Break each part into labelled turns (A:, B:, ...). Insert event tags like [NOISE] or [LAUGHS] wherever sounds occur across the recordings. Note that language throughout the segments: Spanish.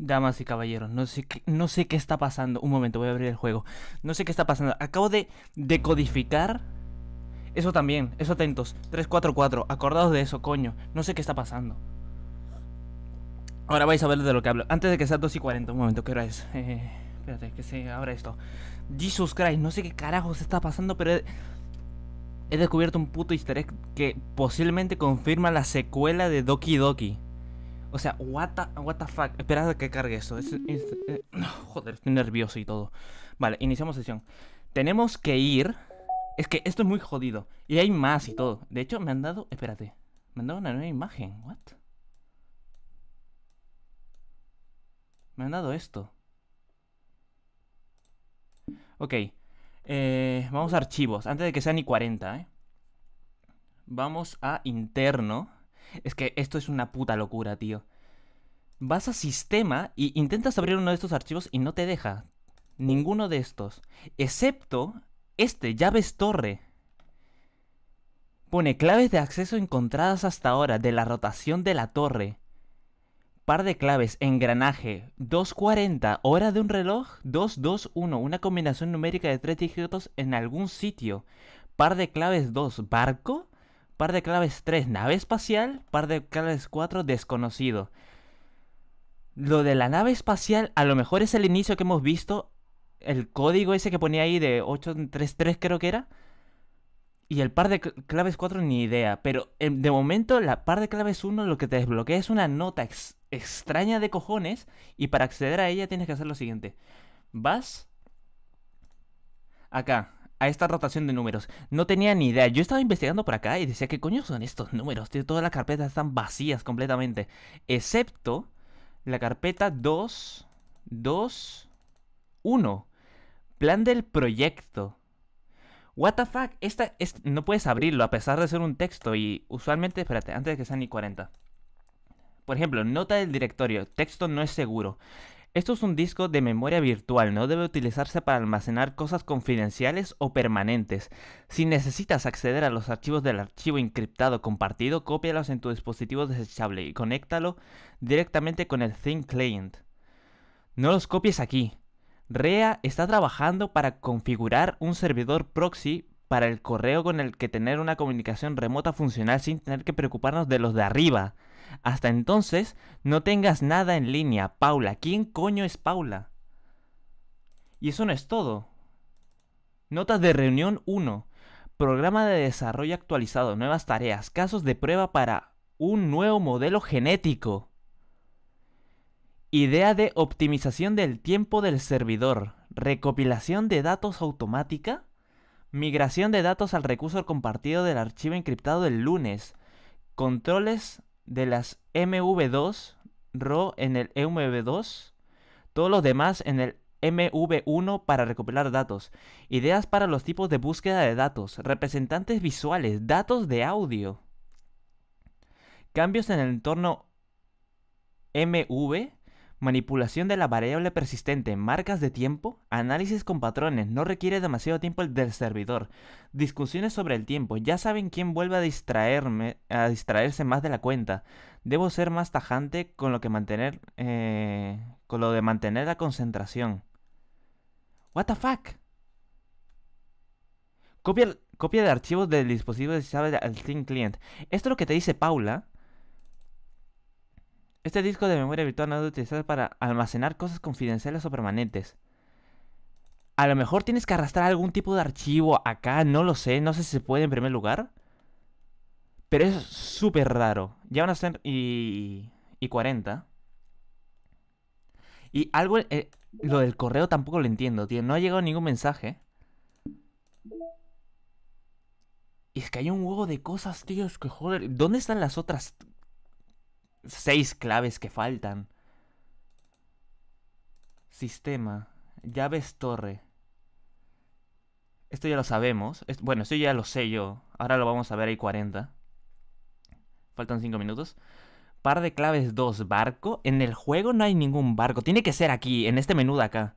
A: Damas y caballeros, no sé, qué, no sé qué está pasando. Un momento, voy a abrir el juego. No sé qué está pasando. Acabo de decodificar. Eso también, eso atentos. 344, acordados de eso, coño. No sé qué está pasando. Ahora vais a ver de lo que hablo. Antes de que sea 2 y 40, un momento, ¿qué hora es? Eh, espérate, que se abra esto. Jesus Christ, no sé qué carajos está pasando, pero he, he descubierto un puto easter egg que posiblemente confirma la secuela de Doki Doki. O sea, what the, fuck. Esperad a que cargue eso Es, eh, joder, estoy nervioso y todo. Vale, iniciamos sesión. Tenemos que ir. Es que esto es muy jodido. Y hay más y todo. De hecho, me han dado. Espérate. Me han dado una nueva imagen. What? Me han dado esto. Ok. Eh, vamos a archivos. Antes de que sean ni 40, ¿eh? Vamos a interno. Es que esto es una puta locura, tío. Vas a sistema y intentas abrir uno de estos archivos y no te deja. Ninguno de estos. Excepto este, llaves torre. Pone claves de acceso encontradas hasta ahora de la rotación de la torre. Par de claves, engranaje, 240, hora de un reloj, 221, una combinación numérica de tres dígitos en algún sitio. Par de claves 2, barco, Par de claves 3, nave espacial. Par de claves 4, desconocido. Lo de la nave espacial, a lo mejor es el inicio que hemos visto. El código ese que ponía ahí de 833 creo que era. Y el par de claves 4 ni idea. Pero de momento la par de claves 1 lo que te desbloquea es una nota extraña de cojones. Y para acceder a ella tienes que hacer lo siguiente. Vas acá, a esta rotación de números. No tenía ni idea. Yo estaba investigando por acá y decía, ¿qué coño son estos números? Tío, todas las carpetas están vacías completamente. Excepto la carpeta 2, 2, 1. Plan del proyecto. What the fuck? Esta, no puedes abrirlo a pesar de ser un texto y usualmente, espérate, antes de que sean ni 40. Por ejemplo, nota del directorio, texto no es seguro. Esto es un disco de memoria virtual, no debe utilizarse para almacenar cosas confidenciales o permanentes. Si necesitas acceder a los archivos del archivo encriptado compartido, cópialos en tu dispositivo desechable y conéctalo directamente con el Thin Client. No los copies aquí. REA está trabajando para configurar un servidor proxy para el correo con el que tener una comunicación remota funcional sin tener que preocuparnos de los de arriba. Hasta entonces, no tengas nada en línea. Paula, ¿quién coño es Paula? Y eso no es todo. Notas de reunión 1. Programa de desarrollo actualizado, nuevas tareas, casos de prueba para un nuevo modelo genético. Idea de optimización del tiempo del servidor, recopilación de datos automática, migración de datos al recurso compartido del archivo encriptado el lunes, controles de las MV2, ro en el MV2, todos los demás en el MV1 para recopilar datos, ideas para los tipos de búsqueda de datos, representantes visuales, datos de audio, cambios en el entorno MV, Manipulación de la variable persistente, marcas de tiempo, análisis con patrones, no requiere demasiado tiempo el del servidor, discusiones sobre el tiempo, ya saben quién vuelve a distraerme, a distraerse más de la cuenta. Debo ser más tajante con lo que mantener, eh, con lo de mantener la concentración. What the fuck? Copia, copia de archivos del dispositivo de al Thin Client. Esto es lo que te dice Paula este disco de memoria virtual no debe utilizarse para almacenar cosas confidenciales o permanentes. A lo mejor tienes que arrastrar algún tipo de archivo acá, no lo sé, no sé si se puede en primer lugar. Pero es súper raro. Ya van a ser y, y 40. Y algo, eh, lo del correo tampoco lo entiendo, tío. No ha llegado ningún mensaje. Y es que hay un huevo de cosas, tío. Es que joder, ¿dónde están las otras seis claves que faltan. Sistema. Llaves torre. Esto ya lo sabemos. bueno, esto ya lo sé yo. Ahora lo vamos a ver hay 40. Faltan 5 minutos. Par de claves 2, barco. En el juego no hay ningún barco. Tiene que ser aquí, en este menú de acá.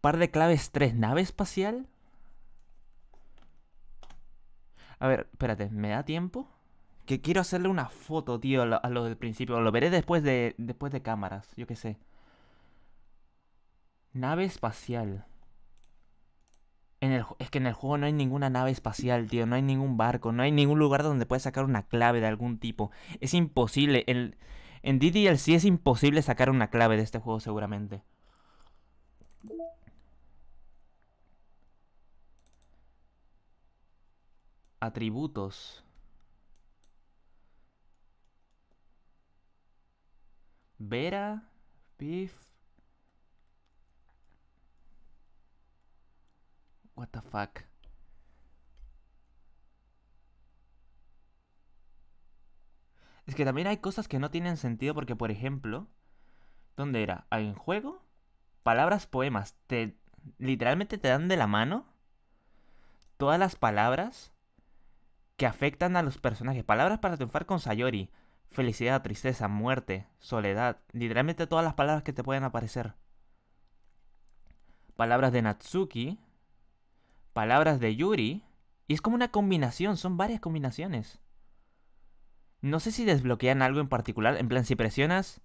A: Par de claves 3, nave espacial. A ver, espérate, ¿me da tiempo? Que quiero hacerle una foto, tío, a lo, del principio. Lo veré después de, después de cámaras, yo qué sé. Nave espacial. En el, es que en el juego no hay ninguna nave espacial, tío. No hay ningún barco. No hay ningún lugar donde puedes sacar una clave de algún tipo. Es imposible. El, en DDLC es imposible sacar una clave de este juego seguramente. Atributos. Vera, Beef. What the fuck? Es que también hay cosas que no tienen sentido porque, por ejemplo, ¿dónde era? ¿En juego? Palabras, poemas. Te, literalmente te dan de la mano todas las palabras que afectan a los personajes. Palabras para triunfar con Sayori felicidad, tristeza, muerte, soledad, literalmente todas las palabras que te puedan aparecer. Palabras de Natsuki, palabras de Yuri, y es como una combinación, son varias combinaciones. No sé si desbloquean algo en particular, en plan si presionas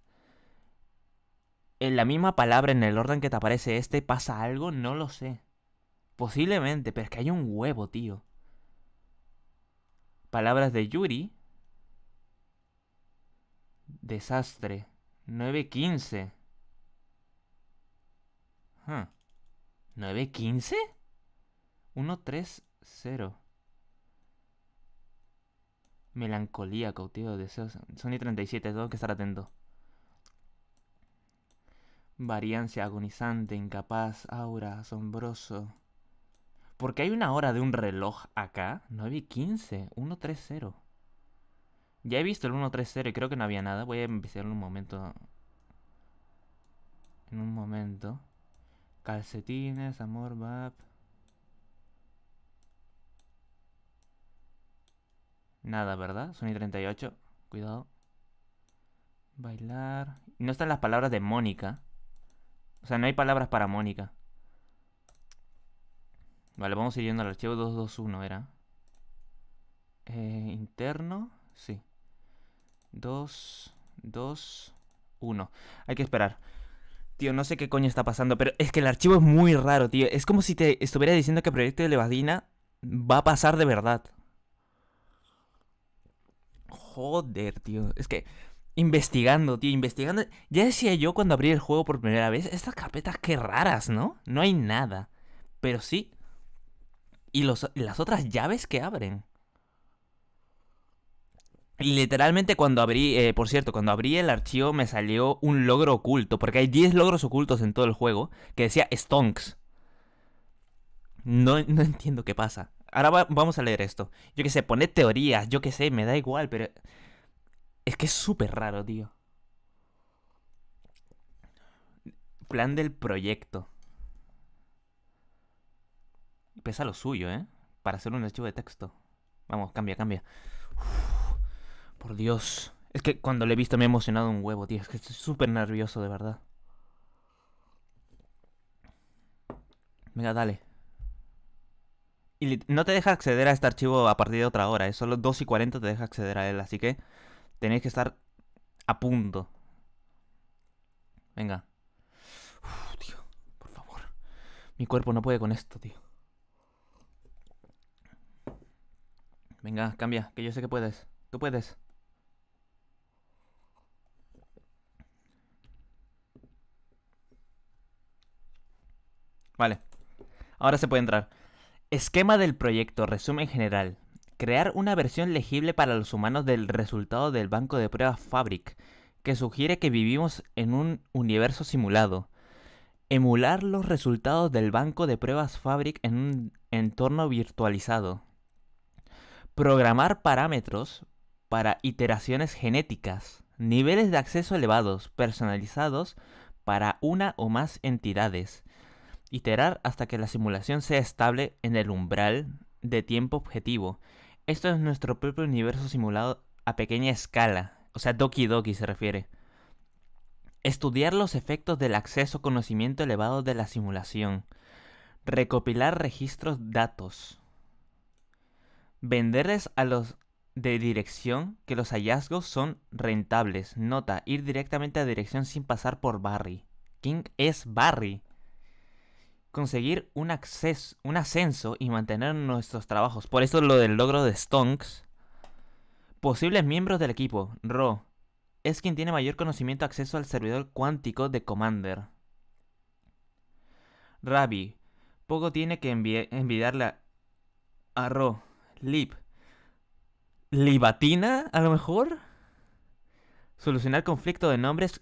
A: en la misma palabra en el orden que te aparece este, pasa algo, no lo sé. Posiblemente, pero es que hay un huevo, tío. Palabras de Yuri, Desastre. 9.15. ¿9.15? 1.3.0. Melancolía, cautivo, deseos. Sony 37, tengo que estar atento. Variancia, agonizante, incapaz, aura, asombroso. ¿Por qué hay una hora de un reloj acá. 9.15, 1.3.0. Ya he visto el 1.3.0 y creo que no había nada. Voy a empezar en un momento. En un momento. Calcetines, amor, vap. Nada, ¿verdad? Sony 38. Cuidado. Bailar. No están las palabras de Mónica. O sea, no hay palabras para Mónica. Vale, vamos a ir yendo al archivo 221, ¿era? Eh, interno, sí. 2, dos, uno Hay que esperar. Tío, no sé qué coño está pasando, pero es que el archivo es muy raro, tío. Es como si te estuviera diciendo que el Proyecto de Levadina va a pasar de verdad. Joder, tío. Es que investigando, tío, investigando. Ya decía yo cuando abrí el juego por primera vez, estas carpetas qué raras, ¿no? No hay nada. Pero sí. Y, los, y las otras llaves que abren. Literalmente cuando abrí, eh, por cierto, cuando abrí el archivo me salió un logro oculto, porque hay 10 logros ocultos en todo el juego, que decía Stonks. No, no [LAUGHS] entiendo qué pasa. Ahora vamos a leer esto. Yo qué sé, pone teorías, yo qué sé, me da igual, pero... Es que es súper raro, tío. Plan del proyecto. Pesa lo suyo, ¿eh? Para hacer un archivo de texto. Vamos, cambia, cambia. Por Dios. Es que cuando lo he visto me he emocionado un huevo, tío. Es que estoy súper nervioso, de verdad. Venga, dale. Y no te deja acceder a este archivo a partir de otra hora. Es ¿eh? solo 2 y 40 te deja acceder a él. Así que tenéis que estar a punto. Venga. tío. Por favor. Mi cuerpo no puede con esto, tío. Venga, cambia. Que yo sé que puedes. Tú puedes. Vale. Ahora se puede entrar. Esquema del proyecto, resumen general. Crear una versión legible para los humanos del resultado del banco de pruebas Fabric, que sugiere que vivimos en un universo simulado. Emular los resultados del banco de pruebas Fabric en un entorno virtualizado. Programar parámetros para iteraciones genéticas, niveles de acceso elevados, personalizados para una o más entidades iterar hasta que la simulación sea estable en el umbral de tiempo objetivo. Esto es nuestro propio universo simulado a pequeña escala, o sea, Doki Doki se refiere. Estudiar los efectos del acceso a conocimiento elevado de la simulación. Recopilar registros datos. Venderles a los de dirección que los hallazgos son rentables. Nota, ir directamente a dirección sin pasar por Barry. King es Barry? conseguir un, acceso, un ascenso y mantener nuestros trabajos. Por eso lo del logro de Stonks. Posibles miembros del equipo. Ro. Es quien tiene mayor conocimiento acceso al servidor cuántico de Commander. Ravi, Poco tiene que envi a, Ro. Lip. ¿Libatina, a lo mejor? Solucionar conflicto de nombres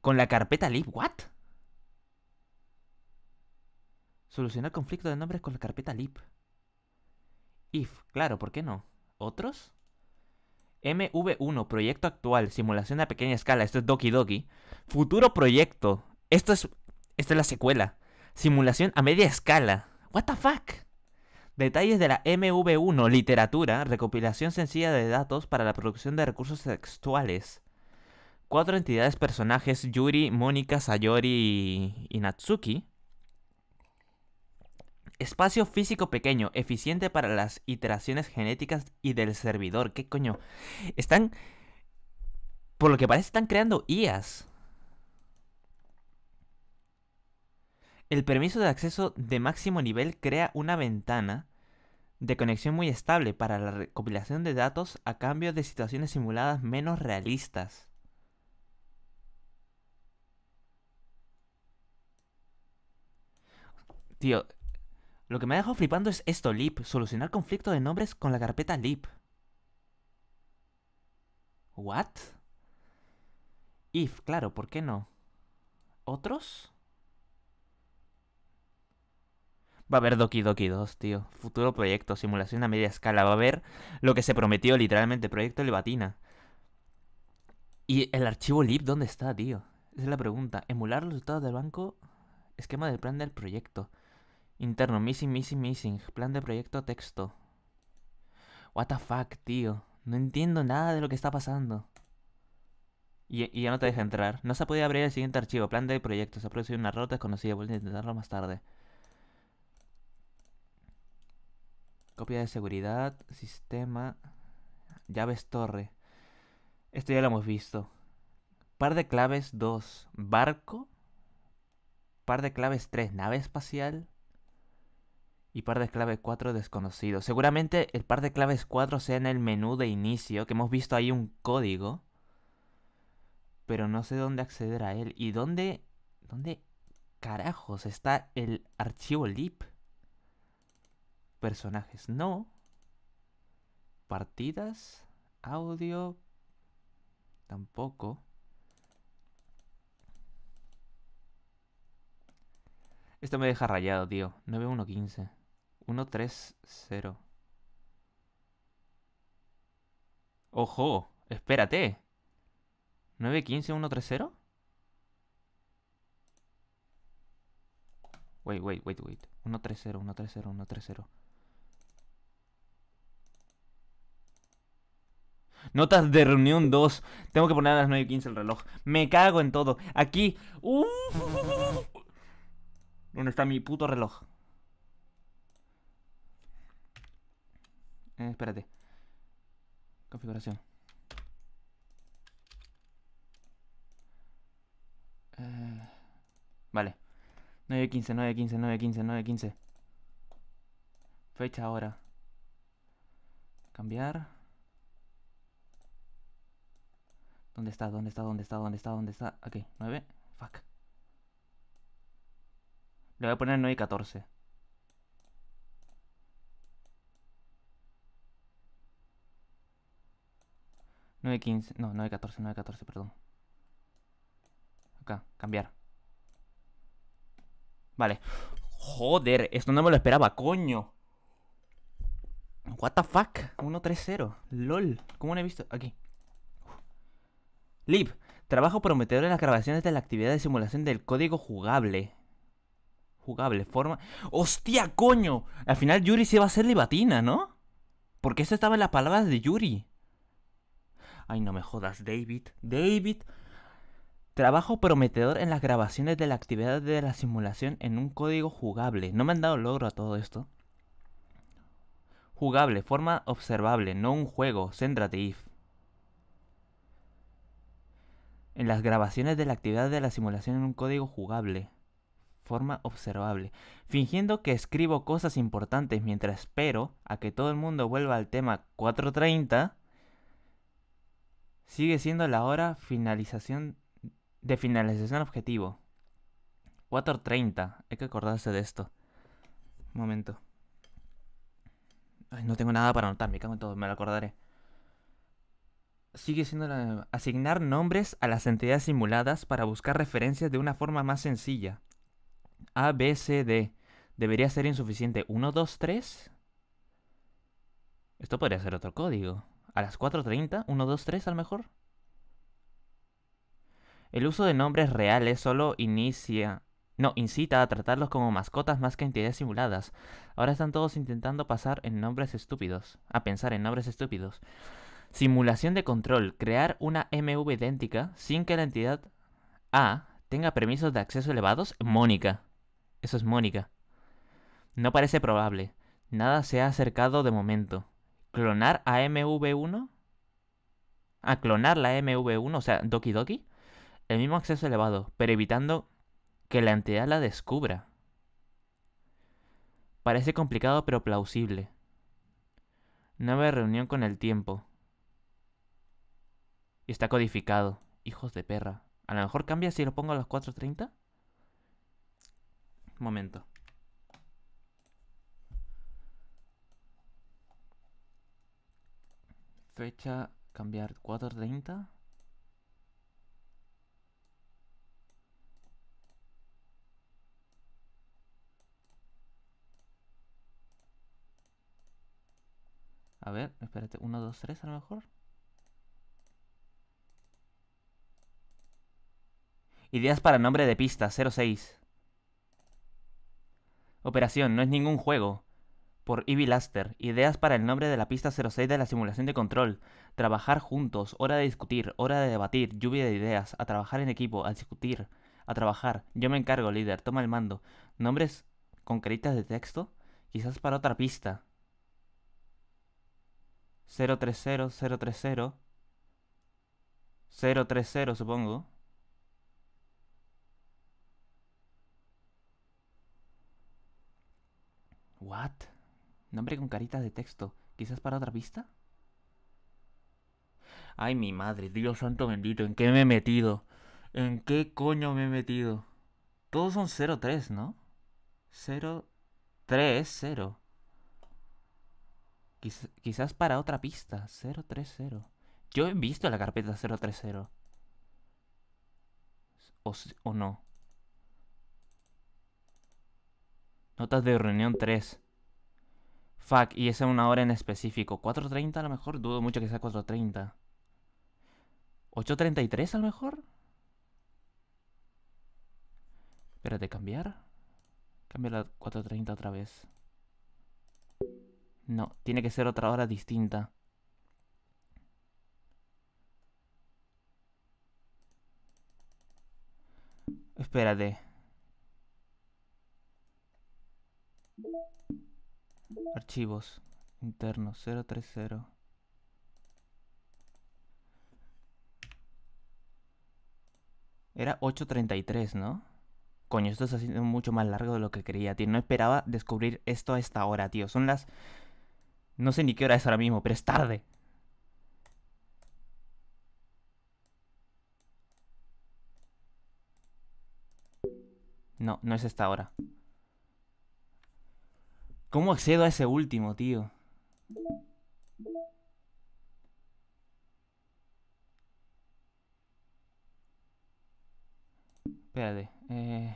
A: con la carpeta Lib. ¿What? Solucionar conflicto de nombres con la carpeta lip If, claro, ¿por qué no? ¿Otros? MV1, proyecto actual, simulación a pequeña escala. Esto es Doki Doki. Futuro proyecto. Esto es. Esta es la secuela. Simulación a media escala. What the fuck? Detalles de la MV1, literatura, recopilación sencilla de datos para la producción de recursos textuales. Cuatro entidades personajes, Yuri, Mónica, Sayori y, y Natsuki, Espacio físico pequeño, eficiente para las iteraciones genéticas y del servidor. ¿Qué coño? Están... Por lo que parece, están creando IAS. El permiso de acceso de máximo nivel crea una ventana de conexión muy estable para la recopilación de datos a cambio de situaciones simuladas menos realistas. Tío, lo que me ha dejado flipando es esto, Lip. solucionar conflicto de nombres con la carpeta Lip. ¿What? If, claro, ¿por qué no? ¿Otros? Va a haber Doki Doki 2, tío. Futuro proyecto, simulación a media escala. Va a haber lo que se prometió, literalmente, proyecto Levatina. ¿Y el archivo Lip dónde está, tío? Esa es la pregunta. Emular los resultados del banco, esquema del plan del proyecto. Interno, missing, missing, missing. Plan de proyecto, texto. What the fuck, tío. No entiendo nada de lo que está pasando. Y, ya no te deja entrar. No se ha podido abrir el siguiente archivo. Plan de proyecto. Se ha producido una error desconocida Voy a intentarlo más tarde. Copia de seguridad. Sistema. Llaves torre. Esto ya lo hemos visto. Par de claves 2. Barco. Par de claves 3. Nave espacial y par de claves 4 desconocido. Seguramente el par de claves 4 sea en el menú de inicio, que hemos visto ahí un código. Pero no sé dónde acceder a él. ¿Y dónde, dónde carajos está el archivo lip Personajes, no. Partidas, audio, tampoco. Esto me deja rayado, tío. 9115. 1-3-0. ¡Ojo! ¡Espérate! ¿9-15-1-3-0? Wait, wait, wait, wait. 1-3-0, 1-3-0, 1-3-0. Notas de reunión 2. Tengo que poner a las 9-15 el reloj. Me cago en todo. Aquí. Uh, [LAUGHS] ¿Dónde está mi puto reloj? Eh, espérate. Configuración. Eh, vale. 9.15, 9.15, 9.15, 9.15. Fecha, ahora Cambiar. ¿Dónde está? ¿Dónde está? ¿Dónde está? ¿Dónde está? ¿Dónde está? Ok, 9. Fuck. Le voy a poner 9 14. 9.15, no, 9.14, 9.14, perdón. Acá, cambiar. Vale. Joder, esto no me lo esperaba, coño. What the fuck? 1-3-0. LOL. ¿Cómo no he visto? Aquí. Lib. Trabajo prometedor en las grabaciones de la actividad de simulación del código jugable. Jugable, forma... ¡Hostia, coño! Al final Yuri se iba a hacer libatina, ¿no? Porque eso estaba en las palabras de Yuri. Ay, no me jodas, David. David. Trabajo prometedor en las grabaciones de la actividad de la simulación en un código jugable. No me han dado logro a todo esto. Jugable, forma observable, no un juego. Céntrate, if. En las grabaciones de la actividad de la simulación en un código jugable. Forma observable. Fingiendo que escribo cosas importantes mientras espero a que todo el mundo vuelva al tema 430. Sigue siendo la hora finalización de finalización objetivo. 4.30. Hay que acordarse de esto. Un momento. no tengo nada para anotar, me cago en todo, me lo acordaré. Sigue siendo la... Asignar nombres a las entidades simuladas para buscar referencias de una forma más sencilla. A, B, C, D. Debería ser insuficiente. 1, 2, 3. Esto podría ser otro código. ¿A las 4.30? ¿1, 2, 3 a lo mejor? El uso de nombres reales solo inicia... No, incita a tratarlos como mascotas más que entidades simuladas. Ahora están todos intentando pasar en nombres estúpidos. A pensar en nombres estúpidos. Simulación de control. Crear una MV idéntica sin que la entidad A tenga permisos de acceso elevados. Mónica. Eso es Mónica. No parece probable. Nada se ha acercado de momento. ¿Clonar a MV1? A ah, clonar la MV1, o sea, Doki Doki, el mismo acceso elevado, pero evitando que la entidad la descubra. Parece complicado pero plausible. Nueva reunión con el tiempo. Y está codificado. Hijos de perra. A lo mejor cambia si lo pongo a los 4.30. Momento. fecha cambiar 4.30 A ver, espérate, 1, 2, 3 a lo mejor. Ideas para nombre de pista, 06. Operación, no es ningún juego por Ivy Laster. Ideas para el nombre de la pista 06 de la simulación de control. Trabajar juntos, hora de discutir, hora de debatir, lluvia de ideas, a trabajar en equipo, a discutir, a trabajar. Yo me encargo, líder, toma el mando. Nombres con de texto, quizás para otra pista. 030, 030. 030 supongo. What? Nombre con caritas de texto. ¿Quizás para otra pista? Ay, mi madre, Dios santo bendito, ¿en qué me he metido? ¿En qué coño me he metido? Todos son 03, ¿no? 0 quizás para otra pista. 030 Yo he visto la carpeta 030. O, o no. Notas de reunión 3. Fuck, y es una hora en específico. ¿4.30 a lo mejor? Dudo mucho que sea 4.30. ¿8.33 a lo mejor? Espérate, ¿cambiar? Cambia la 4.30 otra vez. No, tiene que ser otra hora distinta. Espérate. Archivos. internos, 030. Era 8.33, ¿no? Coño, esto está siendo mucho más largo de lo que creía, tío. No esperaba descubrir esto a esta hora, tío. Son las... No sé ni qué hora es ahora mismo, pero es tarde. No, no es esta hora. ¿Cómo accedo a ese último, tío? Espérate. Eh...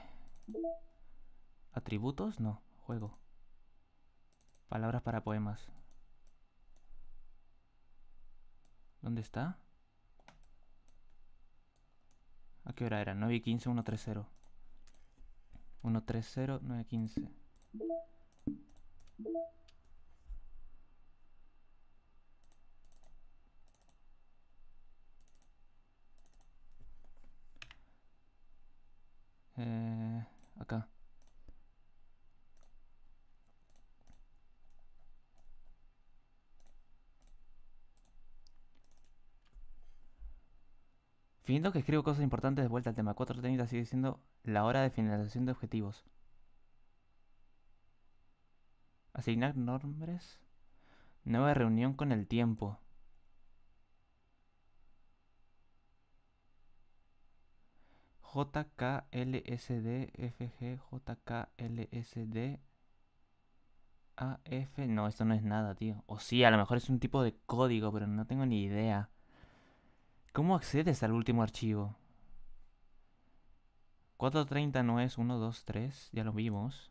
A: ¿Atributos? No. Juego. Palabras para poemas. ¿Dónde está? ¿A qué hora era? 9 y 15, 130. 130, 9 15. Eh, acá. Finito que escribo cosas importantes de vuelta al tema técnicas sigue siendo la hora de finalización de objetivos. Asignar nombres. Nueva reunión con el tiempo. JKLSD, JKLSD, AF. No, esto no es nada, tío. O sí, a lo mejor es un tipo de código, pero no tengo ni idea. ¿Cómo accedes al último archivo? 430 no es 1, 2, 3, ya lo vimos.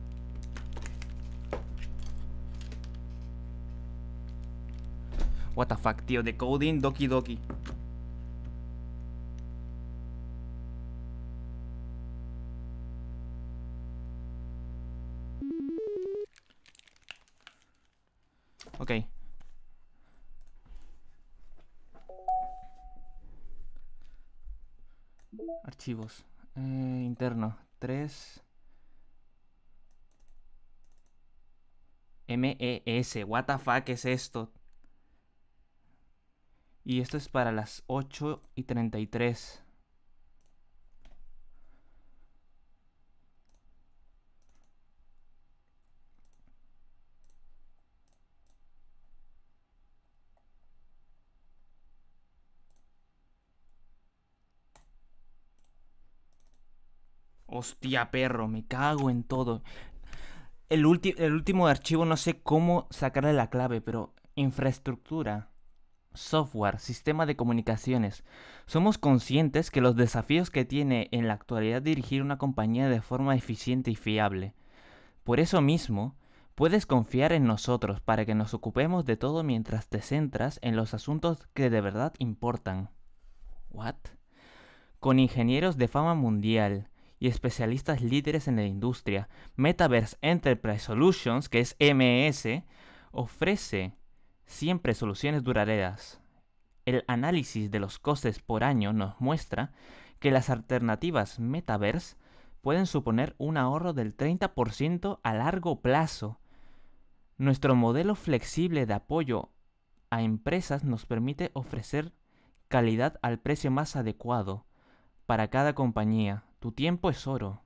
A: What the fuck, tío. Decoding Doki Doki. Ok. Archivos. Eh, interno. 3. MES. E What the fuck es esto? Y esto es para las 8 y 33. Hostia, perro, me cago en todo. El, el último archivo no sé cómo sacarle la clave, pero infraestructura software, sistema de comunicaciones. Somos conscientes que los desafíos que tiene en la actualidad dirigir una compañía de forma eficiente y fiable. Por eso mismo, puedes confiar en nosotros para que nos ocupemos de todo mientras te centras en los asuntos que de verdad importan. ¿What? Con ingenieros de fama mundial y especialistas líderes en la industria, Metaverse Enterprise Solutions, que es MS, ofrece siempre soluciones duraderas. El análisis de los costes por año nos muestra que las alternativas metaverse pueden suponer un ahorro del 30% a largo plazo. Nuestro modelo flexible de apoyo a empresas nos permite ofrecer calidad al precio más adecuado para cada compañía. Tu tiempo es oro.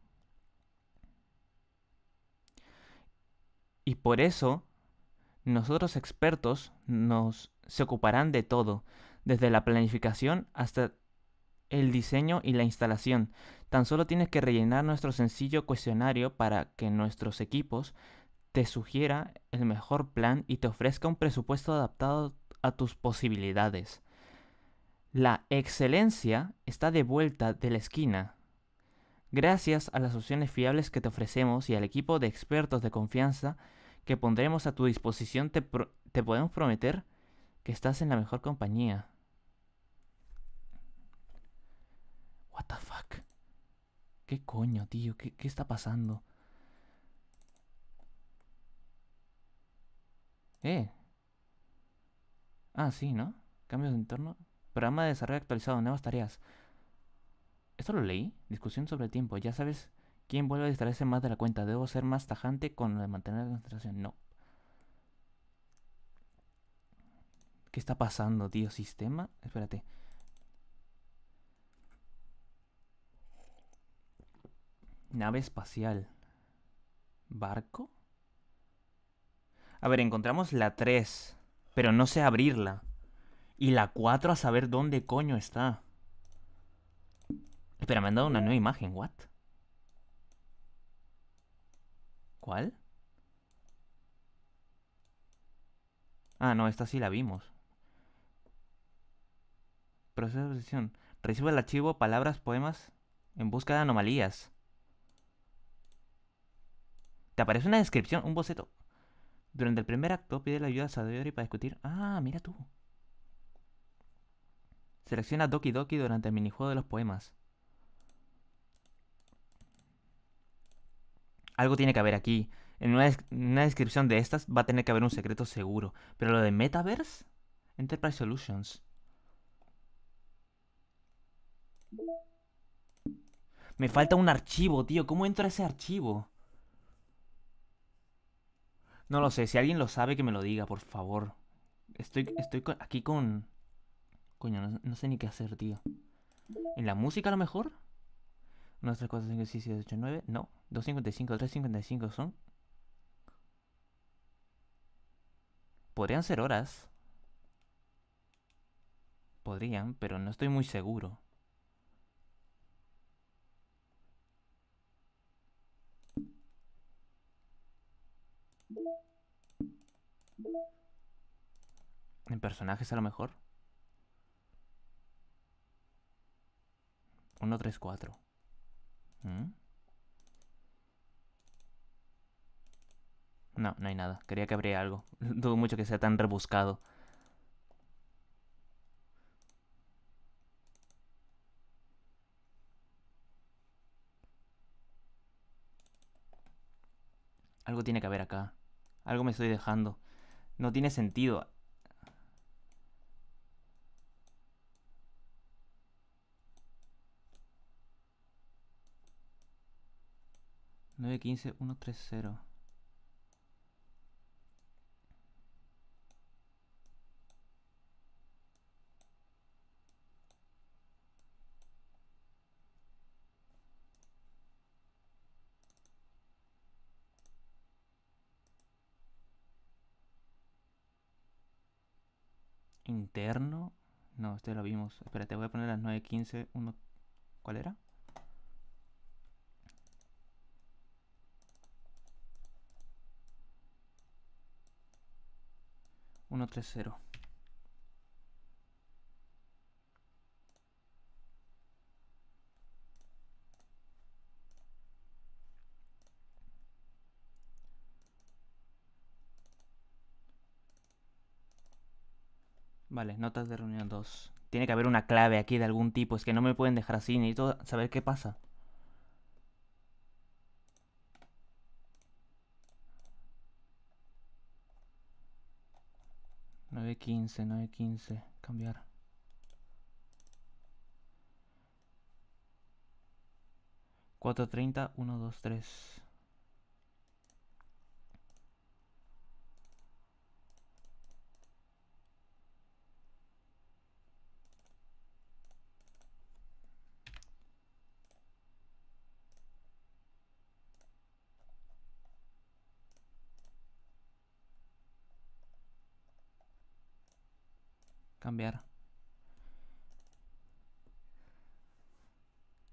A: Y por eso nosotros expertos nos se ocuparán de todo, desde la planificación hasta el diseño y la instalación. Tan solo tienes que rellenar nuestro sencillo cuestionario para que nuestros equipos te sugiera el mejor plan y te ofrezca un presupuesto adaptado a tus posibilidades. La excelencia está de vuelta de la esquina. Gracias a las opciones fiables que te ofrecemos y al equipo de expertos de confianza, que pondremos a tu disposición te, te podemos prometer que estás en la mejor compañía. What the fuck? ¿Qué coño, tío? ¿Qué, qué está pasando? Eh. Ah, sí, ¿no? Cambios de entorno. Programa de desarrollo actualizado, nuevas tareas. ¿Esto lo leí? Discusión sobre el tiempo. Ya sabes ¿Quién vuelve a distraerse más de la cuenta? Debo ser más tajante con lo de mantener la concentración. No. ¿Qué está pasando, tío? ¿Sistema? Espérate. Nave espacial. ¿Barco? A ver, encontramos la 3. Pero no sé abrirla. Y la 4 a saber dónde coño está. Espera, me han dado una nueva imagen. ¿What? ¿Cuál? Ah, no, esta sí la vimos. Proceso de sesión. Recibe el archivo palabras, poemas en busca de anomalías. Te aparece una descripción, un boceto. Durante el primer acto pide la ayuda a Sadori para discutir. Ah, mira tú. Selecciona Doki Doki durante el minijuego de los poemas. Algo tiene que haber aquí. En una, descripción de estas va a tener que haber un secreto seguro. Pero lo de Metaverse, Enterprise Solutions. Me falta un archivo, tío. ¿Cómo entro a ese archivo? No lo sé. Si alguien lo sabe, que me lo diga, por favor. Estoy, estoy aquí con... Coño, no, sé ni qué hacer, tío. ¿En la música a lo mejor? No. tres cosas, cinco, seis, No. 255, 355 son. Podrían ser horas. Podrían, pero no estoy muy seguro. En personajes a lo mejor. Uno, 3, 4. No, no hay nada. Quería que habría algo. [LAUGHS] Dudo mucho que sea tan rebuscado. Algo tiene que haber acá. Algo me estoy dejando. No tiene sentido. Nueve quince uno tres cero. interno no este lo vimos espera te voy a poner las 9 15 1 cuál era 1 3 Vale, notas de reunión 2. Tiene que haber una clave aquí de algún tipo, es que no me pueden dejar así ni saber qué pasa. 915, 915, cambiar. 4:30 1 2 3.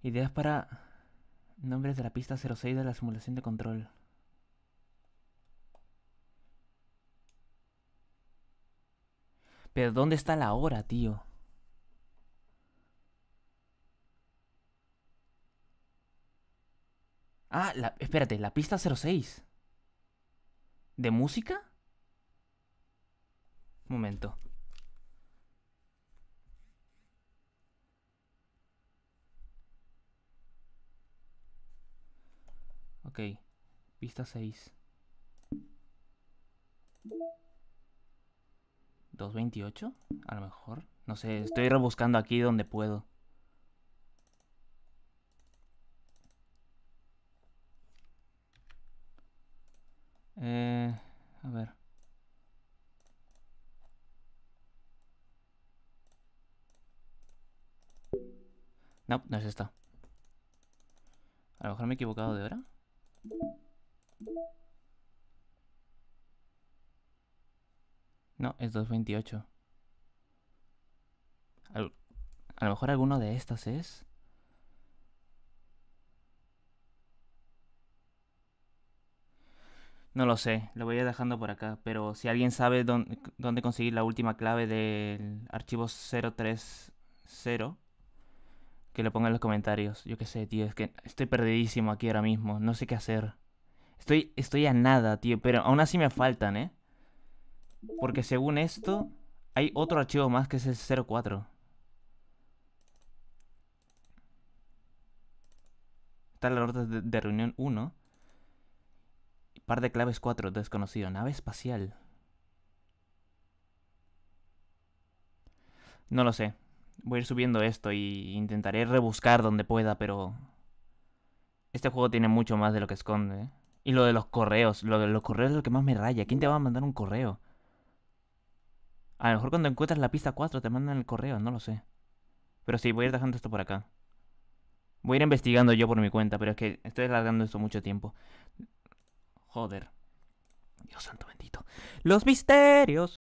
A: Ideas para nombres de la pista 06 de la simulación de control. Pero ¿dónde está la hora, tío? Ah, la, espérate, la pista 06. ¿De música? Momento. Ok, pista 6. 228, a lo mejor. No sé, estoy rebuscando aquí donde puedo. Eh, a ver. No, no es esta. A lo mejor me he equivocado de hora. No, es 228. a lo mejor alguno de estas es. No lo sé, lo voy a ir dejando por acá. Pero si alguien sabe dónde, dónde conseguir la última clave del archivo 030 que lo pongan los comentarios. Yo qué sé, tío, es que estoy perdidísimo aquí ahora mismo, no sé qué hacer. Estoy, estoy a nada, tío, pero aún así me faltan, ¿eh? Porque según esto, hay otro archivo más que es el 04. Está la orden de, de reunión 1. Par de claves 4, desconocido. Nave espacial. No lo sé. Voy a ir subiendo esto y intentaré rebuscar donde pueda, pero... Este juego tiene mucho más de lo que esconde. ¿eh? Y lo de los correos. Lo de los correos es lo que más me raya. ¿Quién te va a mandar un correo? A lo mejor cuando encuentras la pista 4 te mandan el correo, no lo sé. Pero sí, voy a ir dejando esto por acá. Voy a ir investigando yo por mi cuenta, pero es que estoy alargando esto mucho tiempo. Joder. Dios santo bendito. Los misterios.